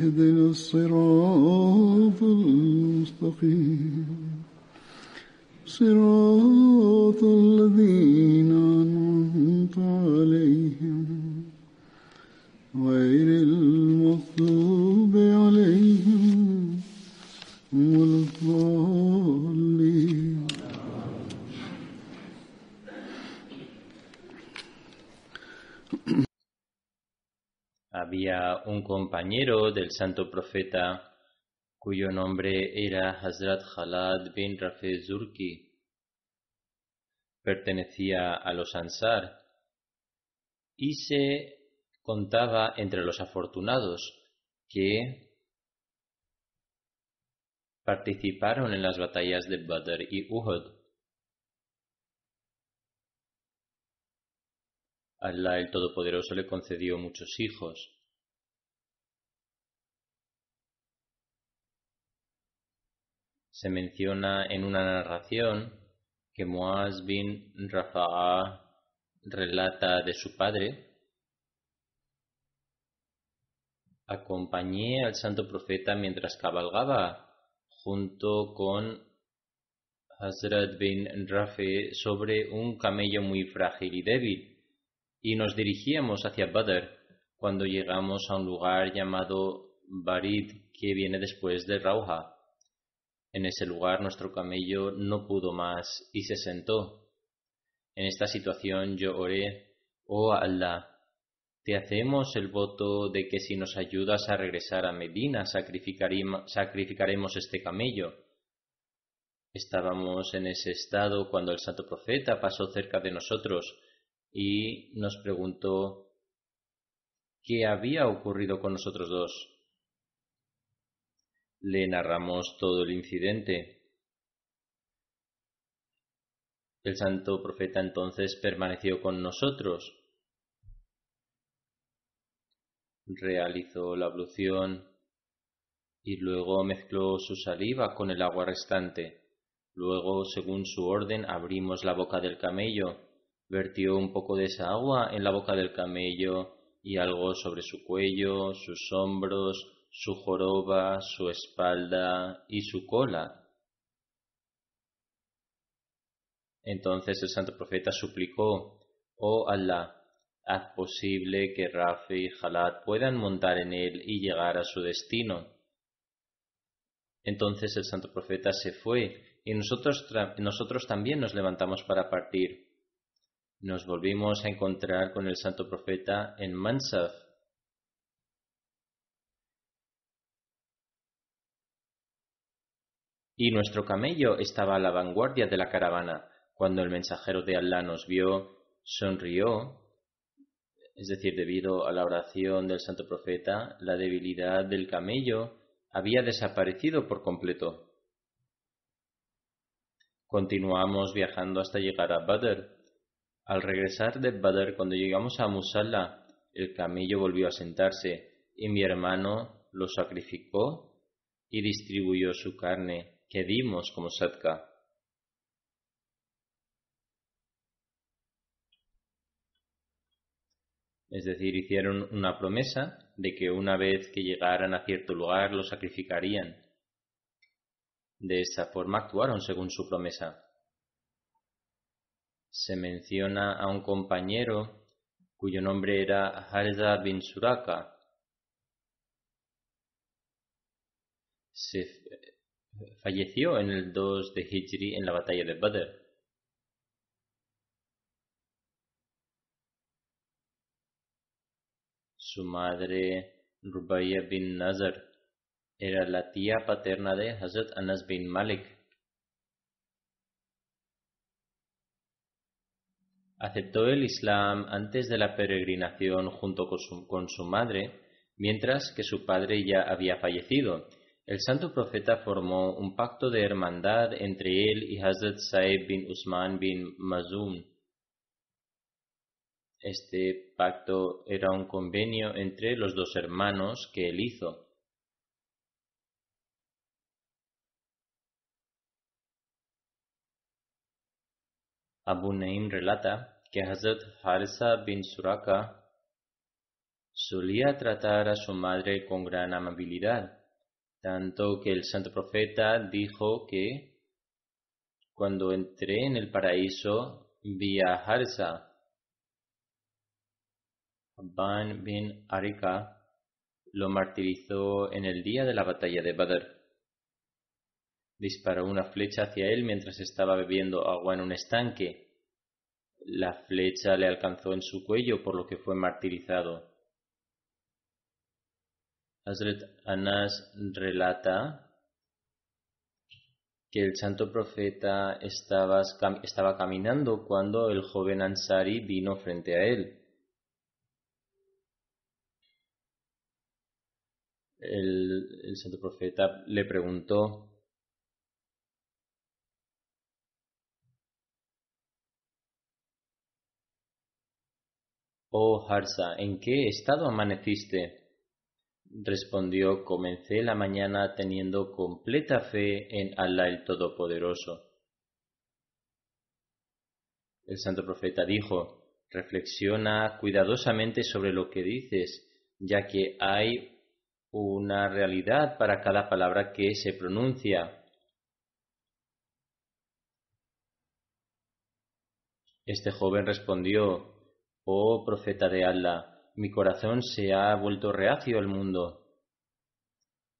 اهدنا الصراط compañero del santo profeta cuyo nombre era Hazrat Khalad bin Rafi Zurki. Pertenecía a los Ansar y se contaba entre los afortunados que participaron en las batallas de Badr y Uhud. Allah el Todopoderoso le concedió muchos hijos. se menciona en una narración que Muaz bin Rafa relata de su padre, acompañé al santo profeta mientras cabalgaba junto con Hazrat bin Rafi sobre un camello muy frágil y débil, y nos dirigíamos hacia Badr cuando llegamos a un lugar llamado Barid que viene después de Rauha. En ese lugar nuestro camello no pudo más y se sentó. En esta situación yo oré, oh Allah, te hacemos el voto de que si nos ayudas a regresar a Medina sacrificaremos este camello. Estábamos en ese estado cuando el santo profeta pasó cerca de nosotros y nos preguntó qué había ocurrido con nosotros dos le narramos todo el incidente. El santo profeta entonces permaneció con nosotros, realizó la ablución y luego mezcló su saliva con el agua restante. Luego, según su orden, abrimos la boca del camello, vertió un poco de esa agua en la boca del camello y algo sobre su cuello, sus hombros, su joroba, su espalda y su cola. Entonces el santo profeta suplicó, oh Allah, haz posible que Rafi y Jalad puedan montar en él y llegar a su destino. Entonces el santo profeta se fue y nosotros, nosotros también nos levantamos para partir. Nos volvimos a encontrar con el santo profeta en Mansaf, Y nuestro camello estaba a la vanguardia de la caravana. Cuando el mensajero de Allah nos vio, sonrió, es decir, debido a la oración del santo profeta, la debilidad del camello había desaparecido por completo. Continuamos viajando hasta llegar a Badr. Al regresar de Badr, cuando llegamos a Musalla, el camello volvió a sentarse y mi hermano lo sacrificó y distribuyó su carne que dimos como sadka. Es decir, hicieron una promesa de que una vez que llegaran a cierto lugar lo sacrificarían. De esa forma actuaron según su promesa. Se menciona a un compañero cuyo nombre era Harza bin Suraka. Falleció en el 2 de Hijri en la batalla de Badr. Su madre, Rubaya bin Nazar, era la tía paterna de Hazrat Anas bin Malik. Aceptó el Islam antes de la peregrinación junto con su madre, mientras que su padre ya había fallecido el santo profeta formó un pacto de hermandad entre él y Hazrat Saeb bin Usman bin Mazum. Este pacto era un convenio entre los dos hermanos que él hizo. Abu Naim relata que Hazrat Farsa bin Suraka solía tratar a su madre con gran amabilidad. Tanto que el santo profeta dijo que cuando entré en el paraíso vi a Harza, Ban bin Arika lo martirizó en el día de la batalla de Badr. Disparó una flecha hacia él mientras estaba bebiendo agua en un estanque. La flecha le alcanzó en su cuello por lo que fue martirizado. Hazret Anas relata que el santo profeta estaba, caminando cuando el joven Ansari vino frente a él. El, el, santo profeta le preguntó Oh Harsa, ¿en qué estado amaneciste? Respondió, comencé la mañana teniendo completa fe en Alá el Todopoderoso. El santo profeta dijo, reflexiona cuidadosamente sobre lo que dices, ya que hay una realidad para cada palabra que se pronuncia. Este joven respondió, Oh profeta de Allah, mi corazón se ha vuelto reacio al mundo.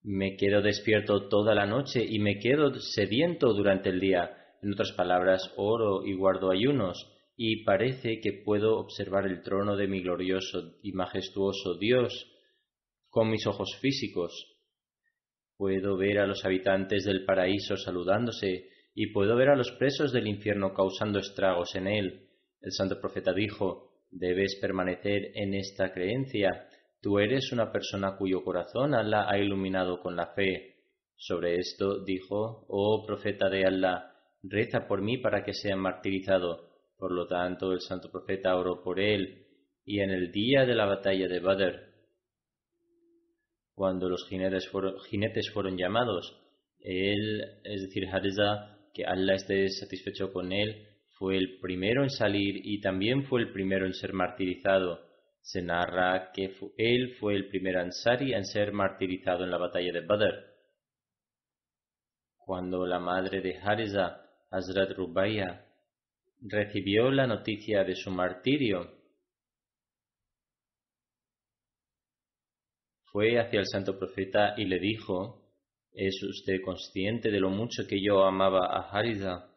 Me quedo despierto toda la noche y me quedo sediento durante el día. En otras palabras, oro y guardo ayunos, y parece que puedo observar el trono de mi glorioso y majestuoso Dios con mis ojos físicos. Puedo ver a los habitantes del paraíso saludándose, y puedo ver a los presos del infierno causando estragos en él. El santo profeta dijo, Debes permanecer en esta creencia. Tú eres una persona cuyo corazón Allah ha iluminado con la fe. Sobre esto dijo, oh profeta de Allah, reza por mí para que sea martirizado. Por lo tanto, el santo profeta oró por él, y en el día de la batalla de Badr, cuando los jinetes fueron, llamados, él, es decir, Hariza, que Allah esté satisfecho con él, fue el primero en salir y también fue el primero en ser martirizado. Se narra que él fue el primer ansari en ser martirizado en la batalla de Badr. Cuando la madre de Hariza, Hazrat Rubaya, recibió la noticia de su martirio, fue hacia el santo profeta y le dijo, ¿es usted consciente de lo mucho que yo amaba a Hariza?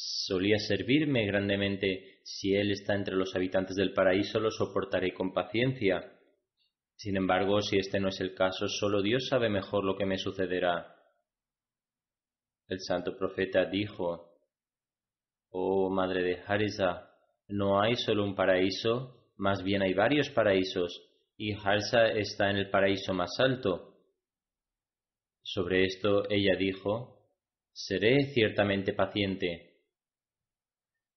solía servirme grandemente, si Él está entre los habitantes del paraíso, lo soportaré con paciencia. Sin embargo, si este no es el caso, solo Dios sabe mejor lo que me sucederá. El santo profeta dijo, Oh Madre de Harisa, no hay solo un paraíso, más bien hay varios paraísos, y Harsa está en el paraíso más alto. Sobre esto ella dijo, Seré ciertamente paciente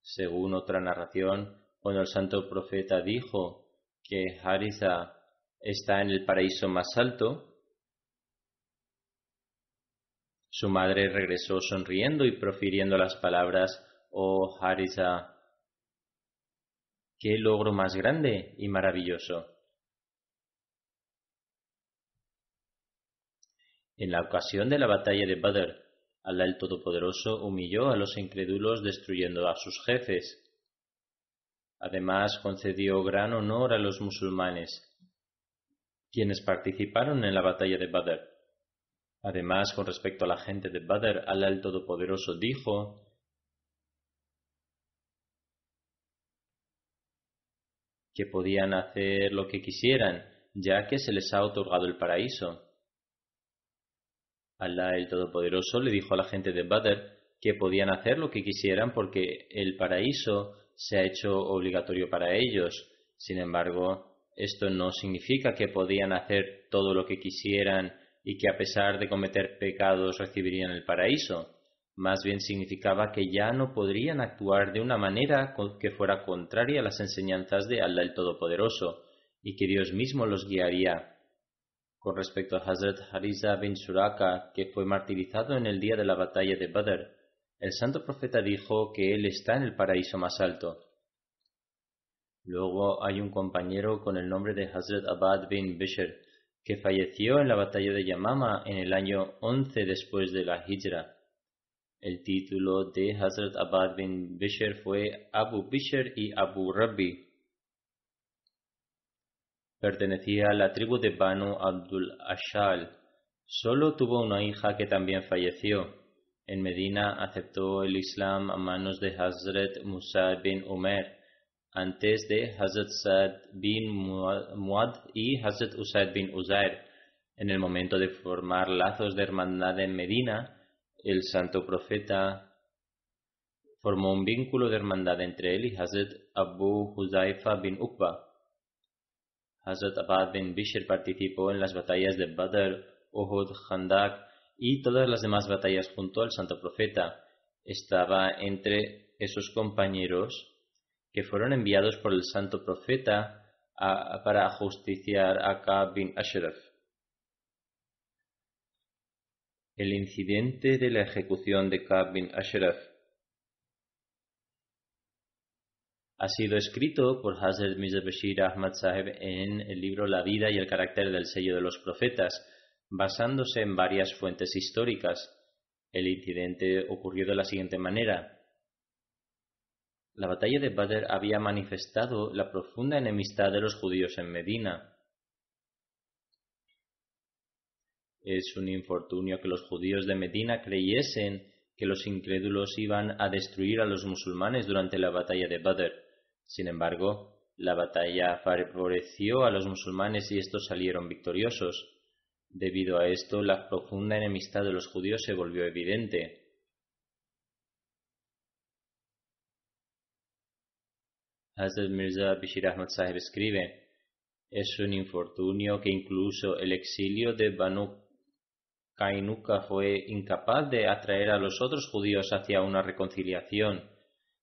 según otra narración, cuando el santo profeta dijo que Haritha está en el paraíso más alto, su madre regresó sonriendo y profiriendo las palabras, oh Haritha, qué logro más grande y maravilloso. En la ocasión de la batalla de Badr, Alá el Todopoderoso humilló a los incrédulos destruyendo a sus jefes. Además concedió gran honor a los musulmanes, quienes participaron en la batalla de Badr. Además, con respecto a la gente de Badr, Alá el Todopoderoso dijo, que podían hacer lo que quisieran, ya que se les ha otorgado el paraíso. Alá el Todopoderoso le dijo a la gente de Badr que podían hacer lo que quisieran porque el paraíso se ha hecho obligatorio para ellos. Sin embargo, esto no significa que podían hacer todo lo que quisieran y que a pesar de cometer pecados recibirían el paraíso. Más bien significaba que ya no podrían actuar de una manera que fuera contraria a las enseñanzas de Alá el Todopoderoso y que Dios mismo los guiaría con respecto a Hazrat Hariza bin Suraka, que fue martirizado en el día de la batalla de Badr, el santo profeta dijo que él está en el paraíso más alto. Luego hay un compañero con el nombre de Hazrat Abad bin Bishr, que falleció en la batalla de Yamama en el año 11 después de la Hijra. El título de Hazrat Abad bin Bishr fue Abu Bishr y Abu Rabbi. Pertenecía a la tribu de Banu Abdul Ashal. Solo tuvo una hija que también falleció. En Medina aceptó el Islam a manos de Hazrat Musa bin Umer, antes de Hazrat Saad bin Muad y Hazrat Usaid bin Uzair. En el momento de formar lazos de hermandad en Medina, el santo profeta formó un vínculo de hermandad entre él y Hazrat Abu Huzaifa bin Uqba. Hazrat Abad bin Bishr participó en las batallas de Badr, Uhud, Handak y todas las demás batallas junto al Santo Profeta. Estaba entre esos compañeros que fueron enviados por el Santo Profeta para justiciar a Ka'b bin Ashraf. El incidente de la ejecución de Ka'b bin Ashraf ha sido escrito por Hazrat Mirza Bashir Ahmad Saheb en el libro La vida y el carácter del sello de los profetas, basándose en varias fuentes históricas. El incidente ocurrió de la siguiente manera. La batalla de Badr había manifestado la profunda enemistad de los judíos en Medina. Es un infortunio que los judíos de Medina creyesen que los incrédulos iban a destruir a los musulmanes durante la batalla de Badr. Sin embargo, la batalla favoreció a los musulmanes y estos salieron victoriosos. Debido a esto, la profunda enemistad de los judíos se volvió evidente. Hazrat Mirza Bishir Ahmad Sahib escribe: Es un infortunio que incluso el exilio de Banu Kainuka fue incapaz de atraer a los otros judíos hacia una reconciliación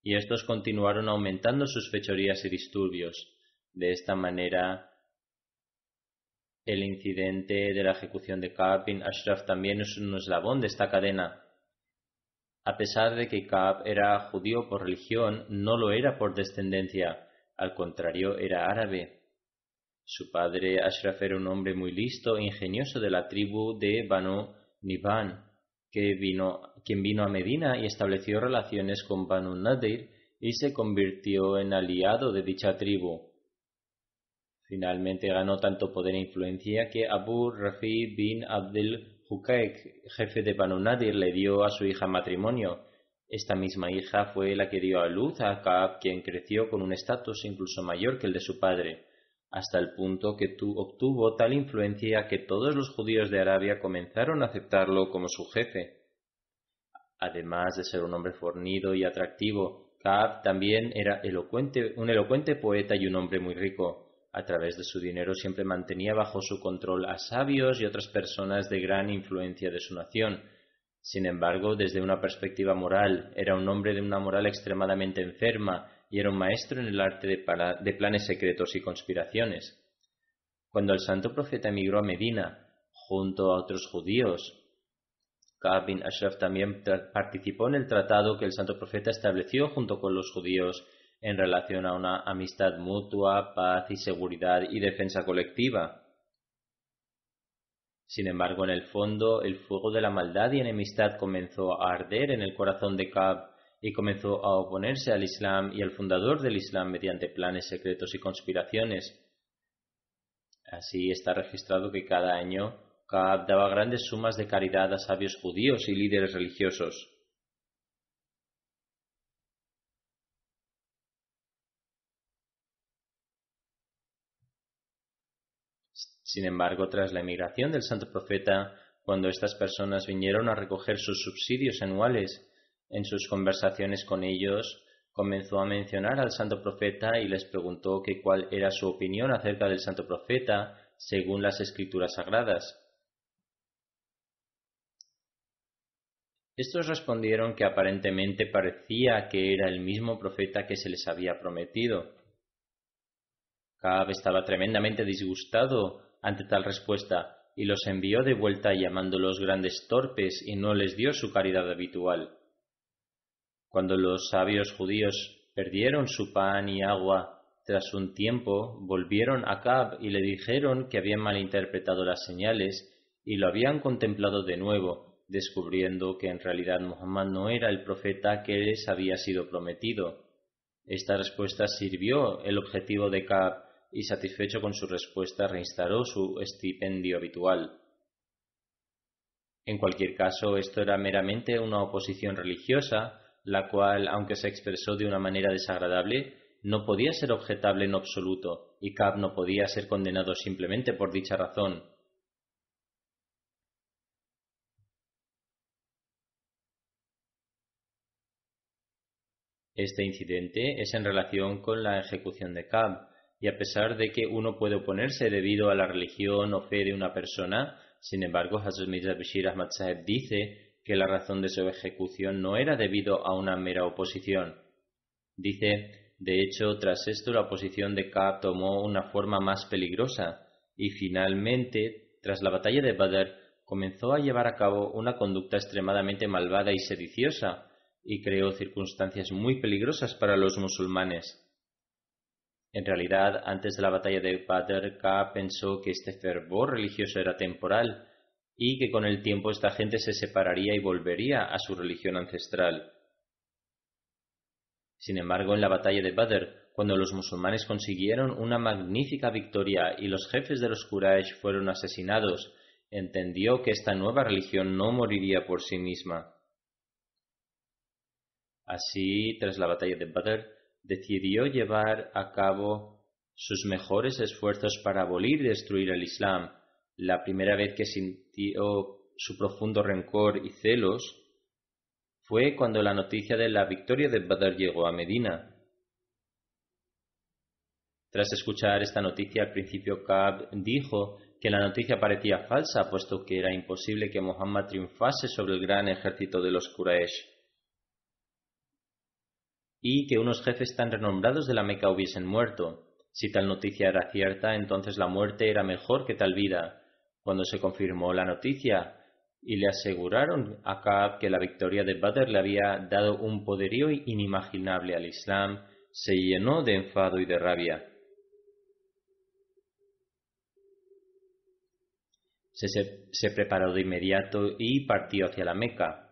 y estos continuaron aumentando sus fechorías y disturbios. De esta manera, el incidente de la ejecución de Kaab bin Ashraf también es un eslabón de esta cadena. A pesar de que Kaab era judío por religión, no lo era por descendencia, al contrario, era árabe. Su padre Ashraf era un hombre muy listo e ingenioso de la tribu de Banu Niban quien vino a Medina y estableció relaciones con Banu Nadir y se convirtió en aliado de dicha tribu. Finalmente ganó tanto poder e influencia que Abu Rafi bin Abdel Hukaik, jefe de Banu Nadir, le dio a su hija matrimonio. Esta misma hija fue la que dio a luz a Kaab, quien creció con un estatus incluso mayor que el de su padre hasta el punto que tu obtuvo tal influencia que todos los judíos de Arabia comenzaron a aceptarlo como su jefe. Además de ser un hombre fornido y atractivo, Kaab también era un elocuente poeta y un hombre muy rico. A través de su dinero siempre mantenía bajo su control a sabios y otras personas de gran influencia de su nación. Sin embargo, desde una perspectiva moral, era un hombre de una moral extremadamente enferma, y era un maestro en el arte de, planes secretos y conspiraciones. Cuando el santo profeta emigró a Medina, junto a otros judíos, Kabin Ashraf también participó en el tratado que el santo profeta estableció junto con los judíos en relación a una amistad mutua, paz y seguridad y defensa colectiva. Sin embargo, en el fondo, el fuego de la maldad y enemistad comenzó a arder en el corazón de Kab y comenzó a oponerse al Islam y al fundador del Islam mediante planes secretos y conspiraciones. Así está registrado que cada año Kaab daba grandes sumas de caridad a sabios judíos y líderes religiosos. Sin embargo, tras la emigración del santo profeta, cuando estas personas vinieron a recoger sus subsidios anuales, en sus conversaciones con ellos, comenzó a mencionar al santo profeta y les preguntó que cuál era su opinión acerca del santo profeta según las escrituras sagradas. Estos respondieron que aparentemente parecía que era el mismo profeta que se les había prometido. Cab estaba tremendamente disgustado ante tal respuesta y los envió de vuelta llamándolos grandes torpes y no les dio su caridad habitual. Cuando los sabios judíos perdieron su pan y agua tras un tiempo, volvieron a Cab y le dijeron que habían malinterpretado las señales y lo habían contemplado de nuevo, descubriendo que en realidad Muhammad no era el profeta que les había sido prometido. Esta respuesta sirvió el objetivo de Cab, y satisfecho con su respuesta reinstaló su estipendio habitual. En cualquier caso, esto era meramente una oposición religiosa la cual, aunque se expresó de una manera desagradable, no podía ser objetable en absoluto, y Cab no podía ser condenado simplemente por dicha razón. Este incidente es en relación con la ejecución de Cab, y a pesar de que uno puede oponerse debido a la religión o fe de una persona, sin embargo, Hazrat Mirza Bashir Ahmad Saheb dice que la razón de su ejecución no era debido a una mera oposición. Dice, de hecho, tras esto la oposición de Ka tomó una forma más peligrosa y finalmente, tras la batalla de Badr, comenzó a llevar a cabo una conducta extremadamente malvada y sediciosa y creó circunstancias muy peligrosas para los musulmanes. En realidad, antes de la batalla de Badr, Ka pensó que este fervor religioso era temporal y que con el tiempo esta gente se separaría y volvería a su religión ancestral. Sin embargo, en la batalla de Badr, cuando los musulmanes consiguieron una magnífica victoria y los jefes de los Quraysh fueron asesinados, entendió que esta nueva religión no moriría por sí misma. Así, tras la batalla de Badr, decidió llevar a cabo sus mejores esfuerzos para abolir y destruir el Islam, la primera vez que, su profundo rencor y celos fue cuando la noticia de la victoria de Badr llegó a Medina. Tras escuchar esta noticia, al principio Kaab dijo que la noticia parecía falsa, puesto que era imposible que Muhammad triunfase sobre el gran ejército de los Quraysh y que unos jefes tan renombrados de la Meca hubiesen muerto. Si tal noticia era cierta, entonces la muerte era mejor que tal vida, cuando se confirmó la noticia y le aseguraron a Kaab que la victoria de Badr le había dado un poderío inimaginable al Islam, se llenó de enfado y de rabia. Se, preparó de inmediato y partió hacia la Meca.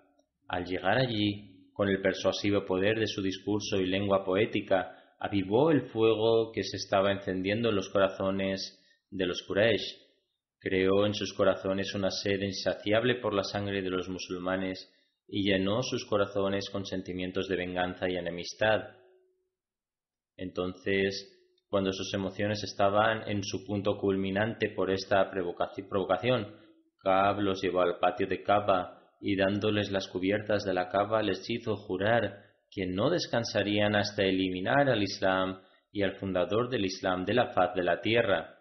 Al llegar allí, con el persuasivo poder de su discurso y lengua poética, avivó el fuego que se estaba encendiendo en los corazones de los Quraysh creó en sus corazones una sed insaciable por la sangre de los musulmanes y llenó sus corazones con sentimientos de venganza y enemistad. Entonces, cuando sus emociones estaban en su punto culminante por esta provocación, Kaab los llevó al patio de Kaaba y dándoles las cubiertas de la cava les hizo jurar que no descansarían hasta eliminar al Islam y al fundador del Islam de la faz de la tierra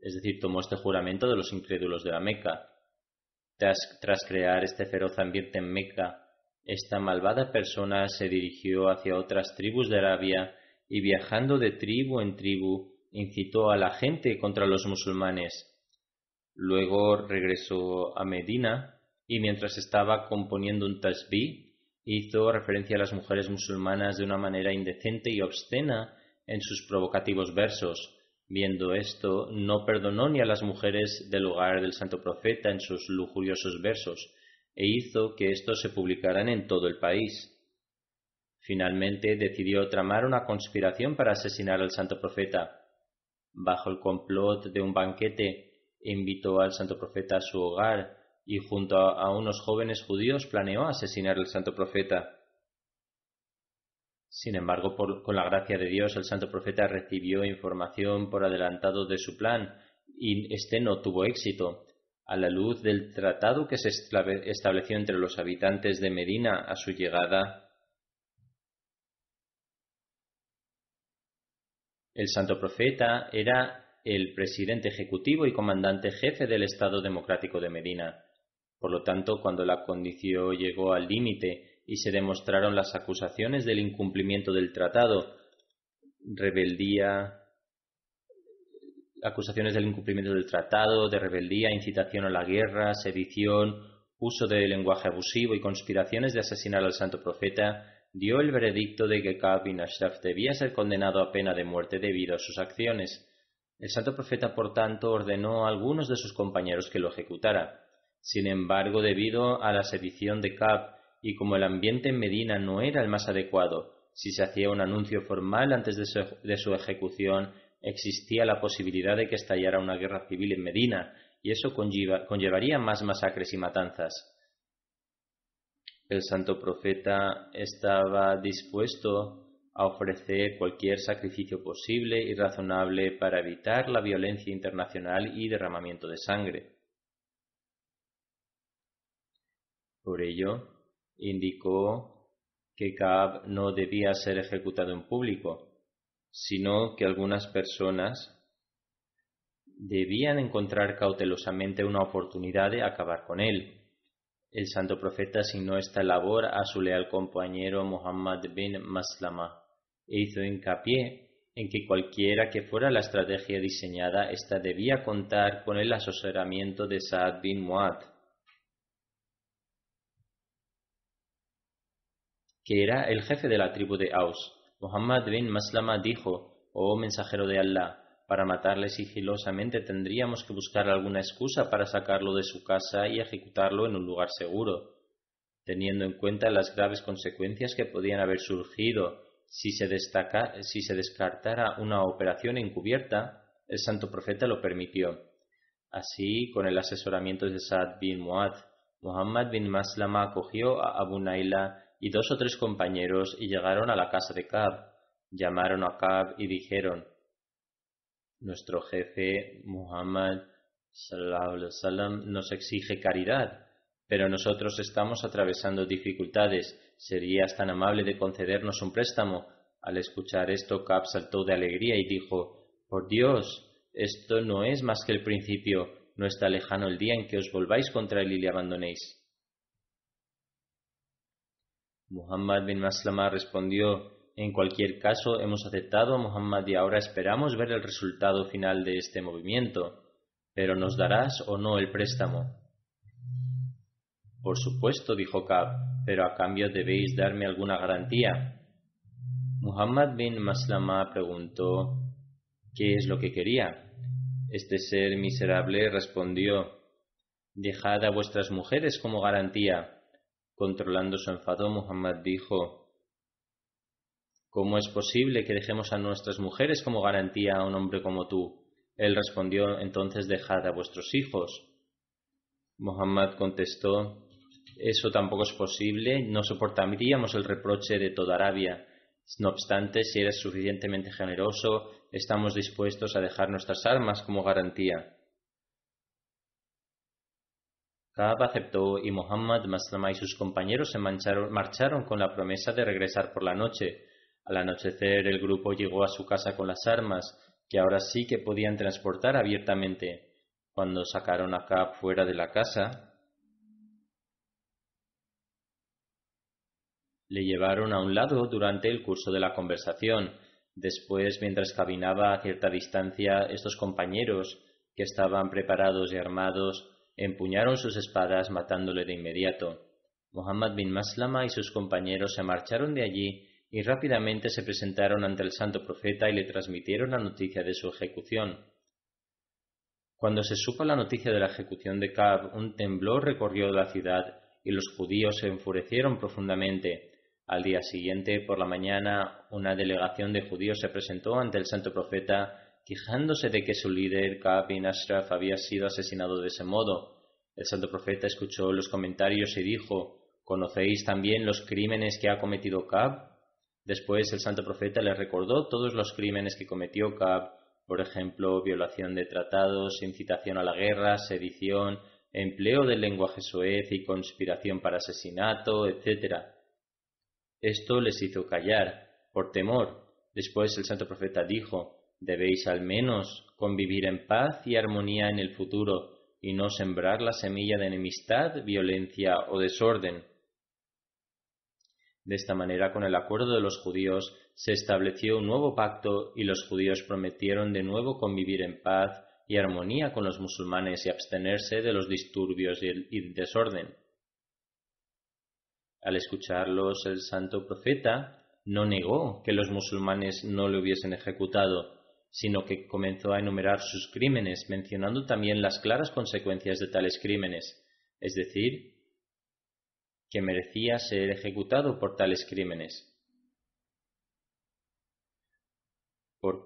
es decir, tomó este juramento de los incrédulos de la Meca. Tras, crear este feroz ambiente en Meca, esta malvada persona se dirigió hacia otras tribus de Arabia y viajando de tribu en tribu incitó a la gente contra los musulmanes. Luego regresó a Medina y mientras estaba componiendo un tasbih, hizo referencia a las mujeres musulmanas de una manera indecente y obscena en sus provocativos versos. Viendo esto, no perdonó ni a las mujeres del hogar del santo profeta en sus lujuriosos versos, e hizo que estos se publicaran en todo el país. Finalmente decidió tramar una conspiración para asesinar al santo profeta. Bajo el complot de un banquete, invitó al santo profeta a su hogar y junto a unos jóvenes judíos planeó asesinar al santo profeta. Sin embargo, con la gracia de Dios, el santo profeta recibió información por adelantado de su plan y este no tuvo éxito. A la luz del tratado que se estableció entre los habitantes de Medina a su llegada, el santo profeta era el presidente ejecutivo y comandante jefe del Estado Democrático de Medina. Por lo tanto, cuando la condición llegó al límite y se demostraron las acusaciones del incumplimiento del tratado, rebeldía, acusaciones del incumplimiento del tratado, de rebeldía, incitación a la guerra, sedición, uso de lenguaje abusivo y conspiraciones de asesinar al santo profeta, dio el veredicto de que Kaab bin Ashraf debía ser condenado a pena de muerte debido a sus acciones. El santo profeta, por tanto, ordenó a algunos de sus compañeros que lo ejecutara. Sin embargo, debido a la sedición de Kaab y como el ambiente en Medina no era el más adecuado, si se hacía un anuncio formal antes de su, ejecución, existía la posibilidad de que estallara una guerra civil en Medina, y eso conllevaría más masacres y matanzas. El santo profeta estaba dispuesto a ofrecer cualquier sacrificio posible y razonable para evitar la violencia internacional y derramamiento de sangre. Por ello, indicó que Kaab no debía ser ejecutado en público, sino que algunas personas debían encontrar cautelosamente una oportunidad de acabar con él. El santo profeta asignó esta labor a su leal compañero Muhammad bin Maslama e hizo hincapié en que cualquiera que fuera la estrategia diseñada, ésta debía contar con el asesoramiento de Saad bin Muad. que era el jefe de la tribu de Aus. Muhammad bin Maslama dijo, Oh mensajero de Allah, para matarle sigilosamente tendríamos que buscar alguna excusa para sacarlo de su casa y ejecutarlo en un lugar seguro, teniendo en cuenta las graves consecuencias que podían haber surgido si se, si se descartara una operación encubierta, el santo profeta lo permitió. Así, con el asesoramiento de Saad bin Muad, Muhammad bin Maslama acogió a Abu Naila y dos o tres compañeros y llegaron a la casa de Cab. Llamaron a Cab y dijeron, nuestro jefe Muhammad sallam, nos exige caridad, pero nosotros estamos atravesando dificultades. ¿Serías tan amable de concedernos un préstamo? Al escuchar esto, Cab saltó de alegría y dijo, Por Dios, esto no es más que el principio, no está lejano el día en que os volváis contra él y le abandonéis. Muhammad bin Maslama respondió, en cualquier caso hemos aceptado a Muhammad y ahora esperamos ver el resultado final de este movimiento, pero ¿nos darás o no el préstamo? Por supuesto, dijo Kab, pero a cambio debéis darme alguna garantía. Muhammad bin Maslama preguntó, ¿qué es lo que quería? Este ser miserable respondió, dejad a vuestras mujeres como garantía. Controlando su enfado, Muhammad dijo, ¿Cómo es posible que dejemos a nuestras mujeres como garantía a un hombre como tú? Él respondió, entonces dejad a vuestros hijos. Muhammad contestó, eso tampoco es posible, no soportaríamos el reproche de toda Arabia. No obstante, si eres suficientemente generoso, estamos dispuestos a dejar nuestras armas como garantía. Kaab aceptó y Muhammad Maslama y sus compañeros se marcharon con la promesa de regresar por la noche. Al anochecer el grupo llegó a su casa con las armas, que ahora sí que podían transportar abiertamente. Cuando sacaron a Kaab fuera de la casa, le llevaron a un lado durante el curso de la conversación. Después, mientras caminaba a cierta distancia, estos compañeros, que estaban preparados y armados, empuñaron sus espadas matándole de inmediato. Muhammad bin Maslama y sus compañeros se marcharon de allí y rápidamente se presentaron ante el santo profeta y le transmitieron la noticia de su ejecución. Cuando se supo la noticia de la ejecución de Kab, un temblor recorrió la ciudad y los judíos se enfurecieron profundamente. Al día siguiente, por la mañana, una delegación de judíos se presentó ante el santo profeta quejándose de que su líder, Kaab Ashraf, había sido asesinado de ese modo. El santo profeta escuchó los comentarios y dijo, ¿Conocéis también los crímenes que ha cometido Kab?». Después el santo profeta le recordó todos los crímenes que cometió Kab, por ejemplo, violación de tratados, incitación a la guerra, sedición, empleo del lenguaje suez y conspiración para asesinato, etc. Esto les hizo callar, por temor. Después el santo profeta dijo, Debéis al menos convivir en paz y armonía en el futuro y no sembrar la semilla de enemistad, violencia o desorden. De esta manera, con el acuerdo de los judíos, se estableció un nuevo pacto y los judíos prometieron de nuevo convivir en paz y armonía con los musulmanes y abstenerse de los disturbios y desorden. Al escucharlos, el santo profeta no negó que los musulmanes no le hubiesen ejecutado, sino que comenzó a enumerar sus crímenes, mencionando también las claras consecuencias de tales crímenes, es decir, que merecía ser ejecutado por tales crímenes. Por,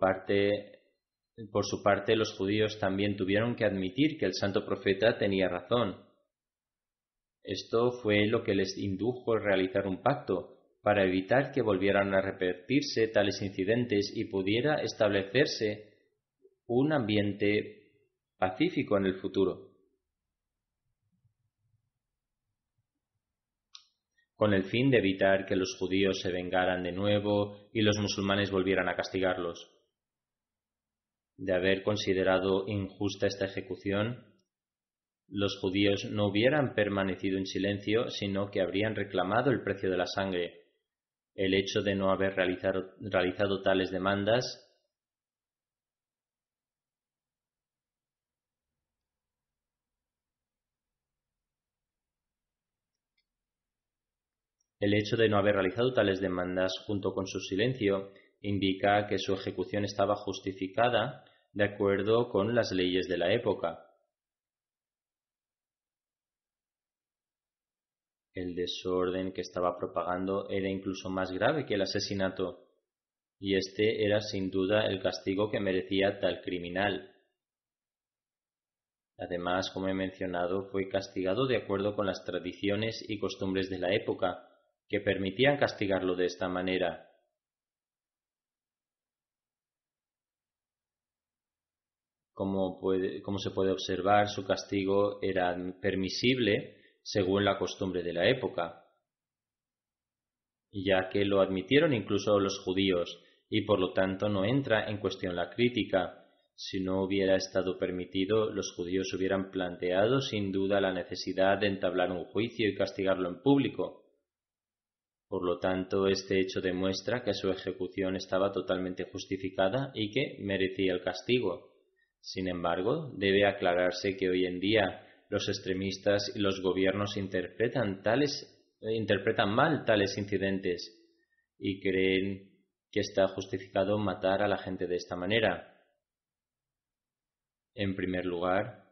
su parte, los judíos también tuvieron que admitir que el santo profeta tenía razón. Esto fue lo que les indujo a realizar un pacto, para evitar que volvieran a repetirse tales incidentes y pudiera establecerse un ambiente pacífico en el futuro. con el fin de evitar que los judíos se vengaran de nuevo y los musulmanes volvieran a castigarlos. De haber considerado injusta esta ejecución, los judíos no hubieran permanecido en silencio, sino que habrían reclamado el precio de la sangre, el hecho de no haber realizado, tales demandas El hecho de no haber realizado tales demandas junto con su silencio indica que su ejecución estaba justificada de acuerdo con las leyes de la época. El desorden que estaba propagando era incluso más grave que el asesinato, y este era sin duda el castigo que merecía tal criminal. Además, como he mencionado, fue castigado de acuerdo con las tradiciones y costumbres de la época, que permitían castigarlo de esta manera. Como, se puede observar, su castigo era permisible según la costumbre de la época, ya que lo admitieron incluso los judíos, y por lo tanto no entra en cuestión la crítica. Si no hubiera estado permitido, los judíos hubieran planteado sin duda la necesidad de entablar un juicio y castigarlo en público. Por lo tanto, este hecho demuestra que su ejecución estaba totalmente justificada y que merecía el castigo. Sin embargo, debe aclararse que hoy en día los extremistas y los gobiernos interpretan, tales, eh, interpretan mal tales incidentes y creen que está justificado matar a la gente de esta manera. En primer lugar,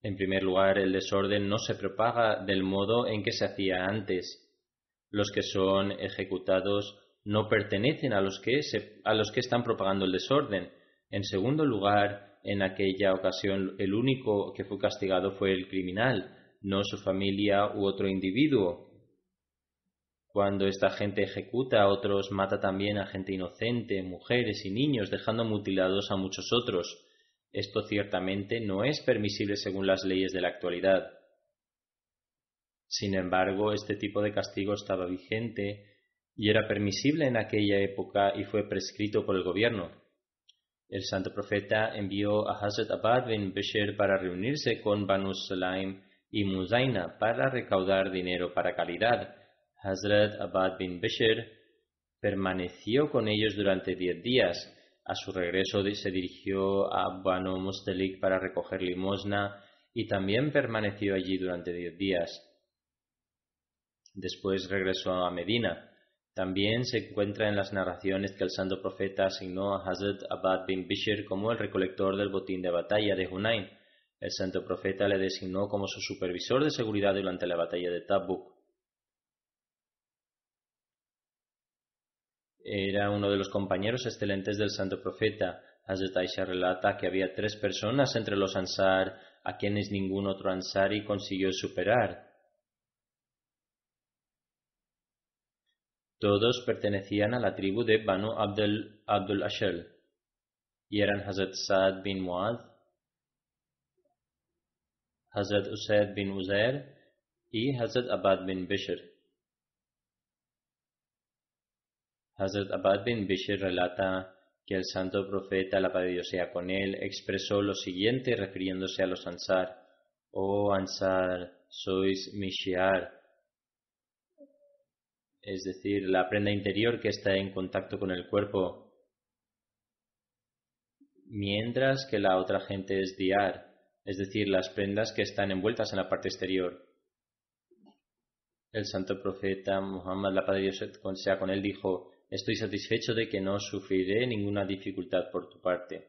En primer lugar, el desorden no se propaga del modo en que se hacía antes. Los que son ejecutados no pertenecen a los que, a los que están propagando el desorden. En segundo lugar, en aquella ocasión el único que fue castigado fue el criminal, no su familia u otro individuo. Cuando esta gente ejecuta a otros, mata también a gente inocente, mujeres y niños, dejando mutilados a muchos otros. Esto ciertamente no es permisible según las leyes de la actualidad. Sin embargo, este tipo de castigo estaba vigente y era permisible en aquella época y fue prescrito por el gobierno. El santo profeta envió a Hazrat Abad bin Bishr para reunirse con Banu Salaim y Muzaina para recaudar dinero para calidad. Hazrat Abad bin Bishr permaneció con ellos durante diez días. A su regreso se dirigió a Banu Mustalik para recoger limosna y también permaneció allí durante diez días. Después regresó a Medina. También se encuentra en las narraciones que el santo profeta asignó a Hazrat Abad bin Bishr como el recolector del botín de batalla de Hunayn. El santo profeta le designó como su supervisor de seguridad durante la batalla de Tabuk. Era uno de los compañeros excelentes del santo profeta. Hazrat Aisha relata que había tres personas entre los Ansar a quienes ningún otro Ansari consiguió superar. Todos pertenecían a la tribu de Banu Abdel, Abdul Ashel y eran Hazrat Saad bin Muad, Hazrat Usaid bin Uzair y Hazrat Abad bin Bishr. Hazrat Abad bin Bishr relata que el santo profeta, la paz sea con él, expresó lo siguiente refiriéndose a los Ansar. Oh Ansar, sois mi es decir, la prenda interior que está en contacto con el cuerpo, mientras que la otra gente es diar, es decir, las prendas que están envueltas en la parte exterior. El santo profeta Muhammad, la paz Dios sea con él, dijo, estoy satisfecho de que no sufriré ninguna dificultad por tu parte.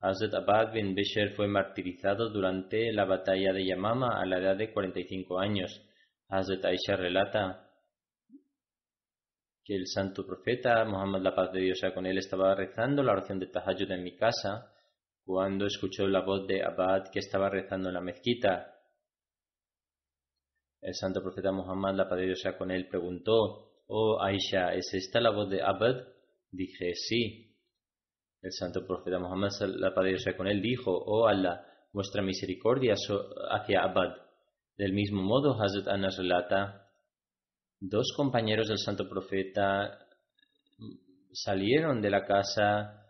Hazrat Abad bin Besher fue martirizado durante la batalla de Yamama a la edad de 45 años. Hazrat Aisha relata, que el santo profeta Muhammad la paz de Dios sea con él estaba rezando la oración de Tahajjud en mi casa cuando escuchó la voz de Abad que estaba rezando en la mezquita. El santo profeta Muhammad la paz de Dios sea con él preguntó, "Oh Aisha, ¿es esta la voz de Abad?" Dije, "Sí." El santo profeta Muhammad la paz de Dios sea con él dijo, "Oh Allah, muestra misericordia hacia Abad." Del mismo modo, Hazrat Anas relata dos compañeros del santo profeta mm, salieron de la casa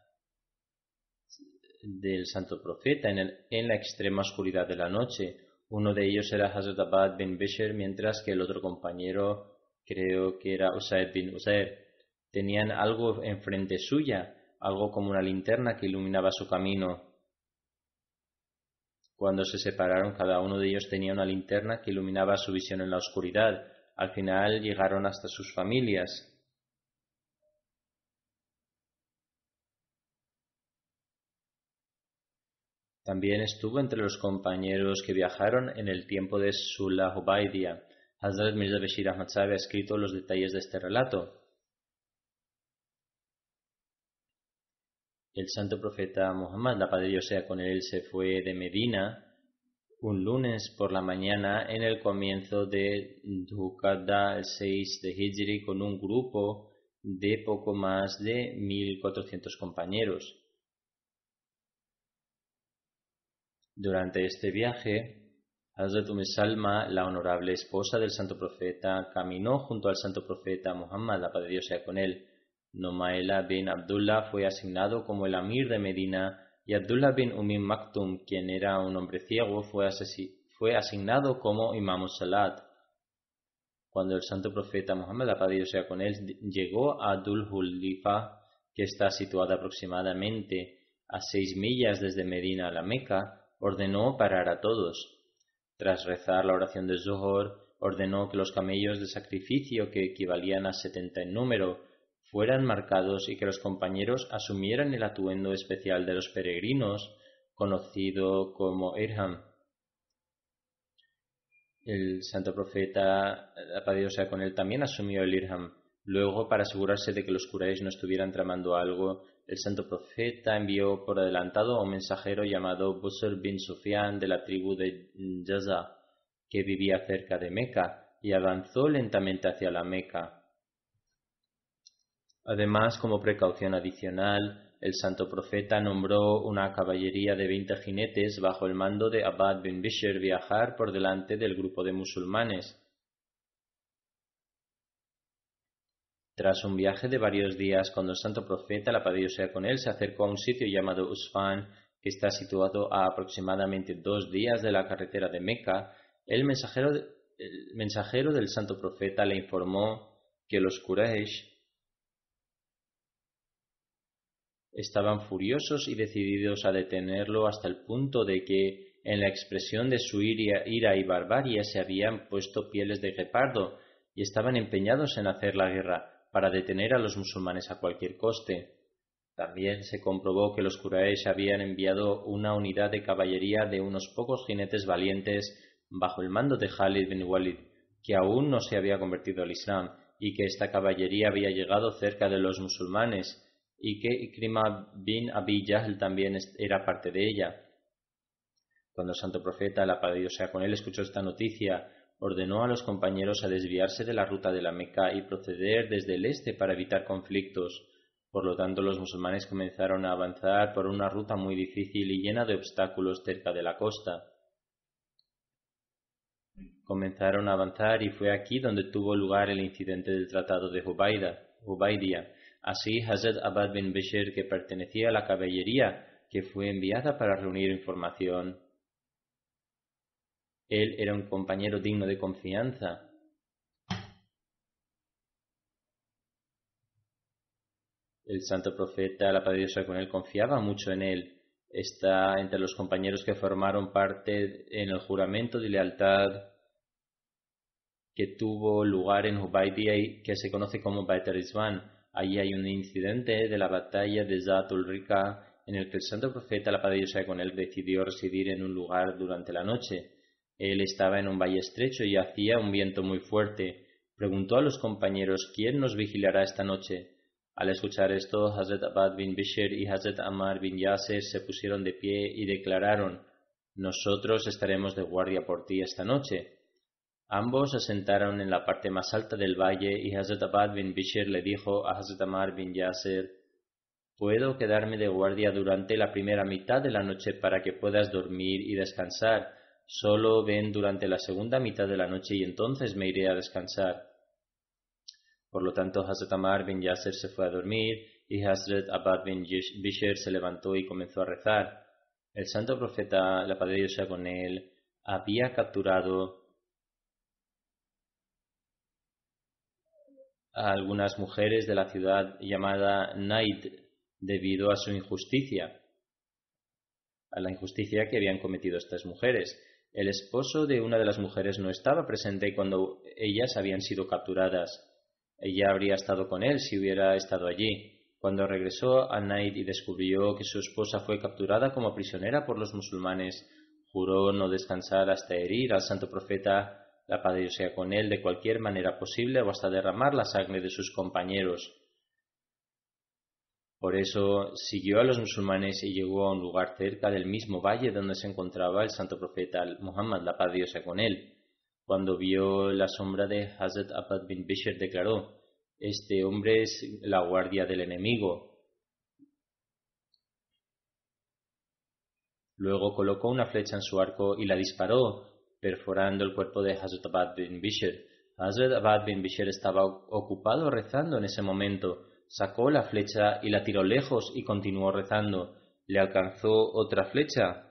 del santo profeta en, la extrema oscuridad de la noche. Uno de ellos era Hazrat Abad bin Bisher, mientras que el otro compañero creo que era Usaid bin Usair. Tenían algo enfrente suya, algo como una linterna que iluminaba su camino. Cuando se separaron, cada uno de ellos tenía una linterna que iluminaba su visión en la oscuridad al final llegaron hasta sus familias. También estuvo entre los compañeros que viajaron en el tiempo de Sullah Hubaidia. Hazrat Mirza Bashir Ahmad ha escrito los detalles de este relato. El santo profeta Muhammad, la Padre sea con él, se fue de Medina un lunes por la mañana en el comienzo de Dhukada el 6 de Hijri con un grupo de poco más de 1.400 compañeros. Durante este viaje, Hazrat umm Salma, la honorable esposa del santo profeta, caminó junto al santo profeta Muhammad, la paz de Dios sea con él. Nomaela bin Abdullah fue asignado como el amir de Medina y Abdullah bin Umim Maktum, quien era un hombre ciego, fue, asignado como Imam Salat. Cuando el santo profeta Muhammad, la sea con él, llegó a Dul Hulifa, que está situada aproximadamente a seis millas desde Medina a la Meca, ordenó parar a todos. Tras rezar la oración de Zuhur, ordenó que los camellos de sacrificio, que equivalían a setenta en número, fueran marcados y que los compañeros asumieran el atuendo especial de los peregrinos, conocido como Irham. El santo profeta, la con él, también asumió el Irham. Luego, para asegurarse de que los curais no estuvieran tramando algo, el santo profeta envió por adelantado a un mensajero llamado Buser bin Sufian de la tribu de Jaza, que vivía cerca de Meca, y avanzó lentamente hacia la Meca. Además, como precaución adicional, el santo profeta nombró una caballería de 20 jinetes bajo el mando de Abad bin Bishr viajar por delante del grupo de musulmanes. Tras un viaje de varios días, cuando el santo profeta, la paz sea con él, se acercó a un sitio llamado Usfan, que está situado a aproximadamente dos días de la carretera de Meca, el mensajero, el mensajero del santo profeta le informó que los Quraysh estaban furiosos y decididos a detenerlo hasta el punto de que en la expresión de su ira y barbarie se habían puesto pieles de guepardo y estaban empeñados en hacer la guerra para detener a los musulmanes a cualquier coste. También se comprobó que los Quraysh habían enviado una unidad de caballería de unos pocos jinetes valientes bajo el mando de Khalid bin Walid, que aún no se había convertido al Islam, y que esta caballería había llegado cerca de los musulmanes, y que bin Abi también era parte de ella. Cuando el santo profeta, la paz Dios sea con él, escuchó esta noticia, ordenó a los compañeros a desviarse de la ruta de la Meca y proceder desde el este para evitar conflictos. Por lo tanto, los musulmanes comenzaron a avanzar por una ruta muy difícil y llena de obstáculos cerca de la costa. Comenzaron a avanzar y fue aquí donde tuvo lugar el incidente del Tratado de Hubaida, Así, Hazrat Abad bin Beshir, que pertenecía a la caballería que fue enviada para reunir información, él era un compañero digno de confianza. El santo profeta, la Padre con él, confiaba mucho en él. Está entre los compañeros que formaron parte en el juramento de lealtad que tuvo lugar en Hubaydia que se conoce como Baitar Allí hay un incidente de la batalla de Zatul en el que el santo profeta, la Padre con él, decidió residir en un lugar durante la noche. Él estaba en un valle estrecho y hacía un viento muy fuerte. Preguntó a los compañeros ¿Quién nos vigilará esta noche? Al escuchar esto, Hazrat Abad bin Bishr y Hazrat Amar bin Yasser se pusieron de pie y declararon Nosotros estaremos de guardia por ti esta noche. Ambos se sentaron en la parte más alta del valle y Hazrat Abad bin Bishr le dijo a Hazrat Amar bin Yasser, Puedo quedarme de guardia durante la primera mitad de la noche para que puedas dormir y descansar. Solo ven durante la segunda mitad de la noche y entonces me iré a descansar. Por lo tanto, Hazrat Amar bin Yasser se fue a dormir y Hazrat Abad bin Bishr se levantó y comenzó a rezar. El santo profeta, la Padre de con él, había capturado algunas mujeres de la ciudad llamada Naid debido a su injusticia, a la injusticia que habían cometido estas mujeres. El esposo de una de las mujeres no estaba presente cuando ellas habían sido capturadas. Ella habría estado con él si hubiera estado allí. Cuando regresó a Night y descubrió que su esposa fue capturada como prisionera por los musulmanes, juró no descansar hasta herir al santo profeta la sea con él de cualquier manera posible o hasta derramar la sangre de sus compañeros. Por eso siguió a los musulmanes y llegó a un lugar cerca del mismo valle donde se encontraba el santo profeta Muhammad, la paz de con él. Cuando vio la sombra de Hazrat Abad bin Bishr declaró, este hombre es la guardia del enemigo. Luego colocó una flecha en su arco y la disparó, perforando el cuerpo de Hazrat Abad bin Bishr. Hazrat Abad bin Bishr estaba ocupado rezando en ese momento. Sacó la flecha y la tiró lejos y continuó rezando. Le alcanzó otra flecha,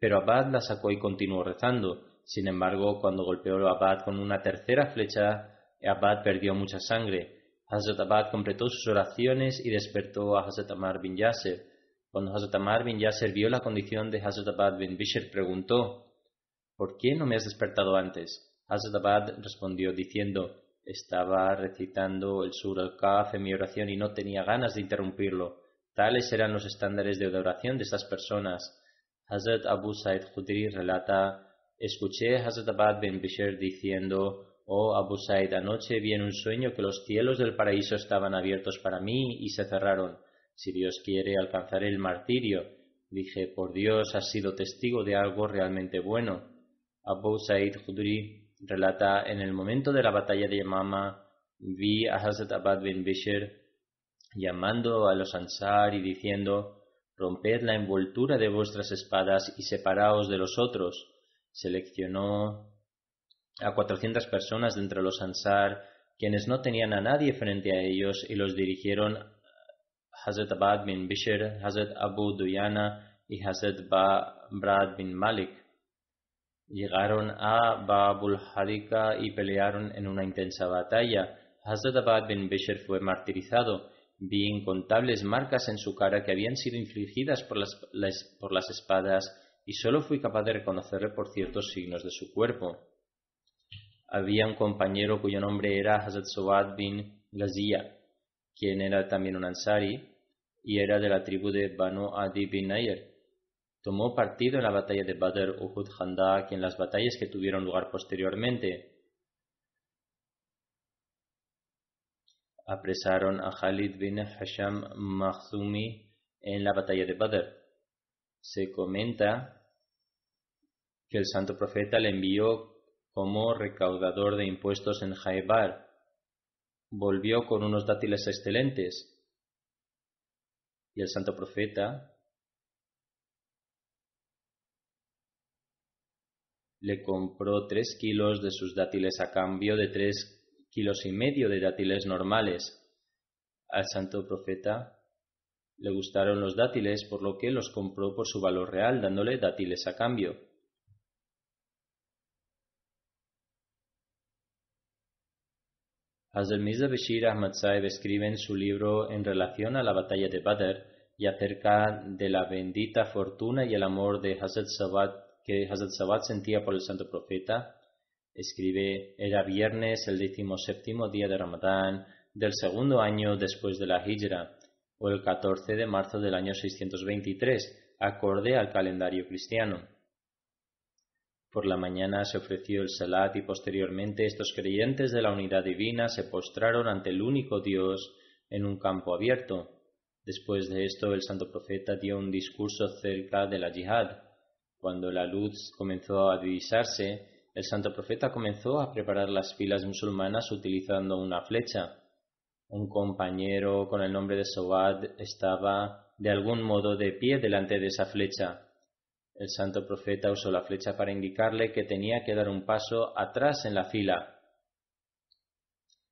pero Abad la sacó y continuó rezando. Sin embargo, cuando golpeó a Abad con una tercera flecha, Abad perdió mucha sangre. Hazrat Abad completó sus oraciones y despertó a Hazrat Amar bin Yasser. Cuando Hazrat Amar bin Yasser vio la condición de Hazrat Abad bin Bishr, preguntó: ¿Por qué no me has despertado antes? Asdabad respondió diciendo Estaba recitando el sur al kaf en mi oración y no tenía ganas de interrumpirlo. Tales eran los estándares de adoración de estas personas. Hazrat Abu Said Khudri relata Escuché a Hazrat Abad ben Bishr diciendo Oh Abu Said, anoche vi en un sueño que los cielos del paraíso estaban abiertos para mí y se cerraron. Si Dios quiere, alcanzaré el martirio. Dije, por Dios, has sido testigo de algo realmente bueno. Abu Said Khudri relata, en el momento de la batalla de Yamama, vi a Hazrat Abad bin Bishr llamando a los Ansar y diciendo, romped la envoltura de vuestras espadas y separaos de los otros. Seleccionó a cuatrocientas personas de entre los Ansar, quienes no tenían a nadie frente a ellos, y los dirigieron Hazrat Abad bin Bishr, Hazrat Abu Duyana y Hazrat Brad bin Malik. Llegaron a Babul Halika y pelearon en una intensa batalla. Hazrat Abad bin Bishr fue martirizado. Vi incontables marcas en su cara que habían sido infligidas por las, espadas y solo fui capaz de reconocerle por ciertos signos de su cuerpo. Había un compañero cuyo nombre era Hazrat Sobad bin Gazia, quien era también un ansari y era de la tribu de Banu Adi bin Tomó partido en la batalla de Badr, Uhud, Handak y en las batallas que tuvieron lugar posteriormente. Apresaron a Khalid bin Hashem Mahzumi en la batalla de Badr. Se comenta que el santo profeta le envió como recaudador de impuestos en Jaibar. Volvió con unos dátiles excelentes. Y el santo profeta le compró tres kilos de sus dátiles a cambio de tres kilos y medio de dátiles normales. Al santo profeta le gustaron los dátiles, por lo que los compró por su valor real, dándole dátiles a cambio. Hazel Mizra Bashir Ahmad Saib escribe en su libro en relación a la batalla de Badr y acerca de la bendita fortuna y el amor de Hazel Sabat que Hazrat Sabat sentía por el santo profeta. Escribe, era viernes, el décimo séptimo día de Ramadán, del segundo año después de la Hijra, o el 14 de marzo del año 623, acorde al calendario cristiano. Por la mañana se ofreció el Salat y posteriormente estos creyentes de la unidad divina se postraron ante el único Dios en un campo abierto. Después de esto, el santo profeta dio un discurso cerca de la yihad. Cuando la luz comenzó a divisarse, el santo profeta comenzó a preparar las filas musulmanas utilizando una flecha. Un compañero con el nombre de Sobad estaba de algún modo de pie delante de esa flecha. El santo profeta usó la flecha para indicarle que tenía que dar un paso atrás en la fila.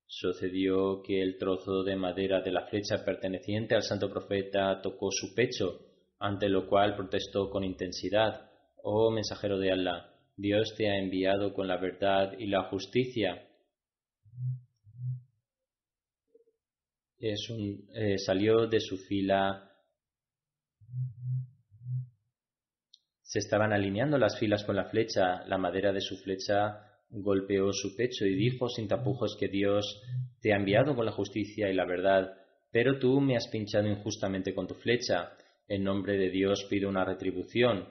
Sucedió que el trozo de madera de la flecha perteneciente al santo profeta tocó su pecho, ante lo cual protestó con intensidad. Oh mensajero de Allah, Dios te ha enviado con la verdad y la justicia. Eh, salió de su fila. Se estaban alineando las filas con la flecha. La madera de su flecha golpeó su pecho y dijo sin tapujos que Dios te ha enviado con la justicia y la verdad, pero tú me has pinchado injustamente con tu flecha. En nombre de Dios pido una retribución.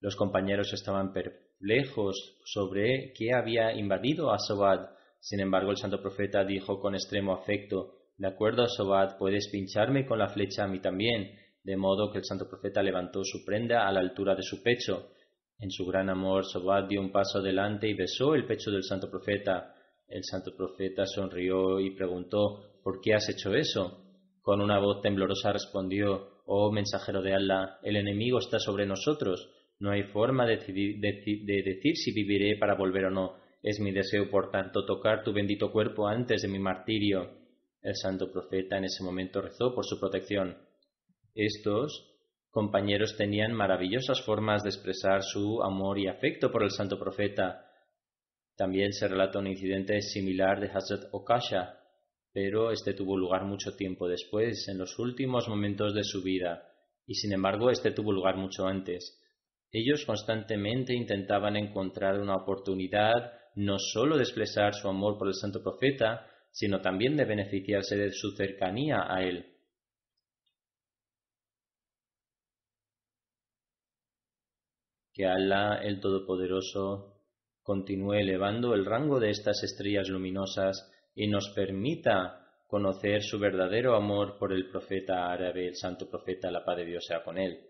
Los compañeros estaban perplejos sobre qué había invadido a Sobad. Sin embargo, el santo profeta dijo con extremo afecto, De acuerdo, Sobad, puedes pincharme con la flecha a mí también. De modo que el santo profeta levantó su prenda a la altura de su pecho. En su gran amor, Sobad dio un paso adelante y besó el pecho del santo profeta. El santo profeta sonrió y preguntó, ¿por qué has hecho eso? Con una voz temblorosa respondió, Oh mensajero de Allah, el enemigo está sobre nosotros. No hay forma de decir si viviré para volver o no. Es mi deseo, por tanto, tocar tu bendito cuerpo antes de mi martirio. El santo profeta en ese momento rezó por su protección. Estos compañeros tenían maravillosas formas de expresar su amor y afecto por el santo profeta. También se relata un incidente similar de Hazrat Okasha, pero este tuvo lugar mucho tiempo después, en los últimos momentos de su vida, y sin embargo este tuvo lugar mucho antes. Ellos constantemente intentaban encontrar una oportunidad no sólo de expresar su amor por el santo profeta, sino también de beneficiarse de su cercanía a él. Que Allah, el Todopoderoso continúe elevando el rango de estas estrellas luminosas y nos permita conocer su verdadero amor por el profeta árabe, el santo profeta, la paz de Dios sea con él.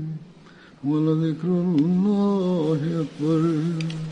ولذكر الله أكبر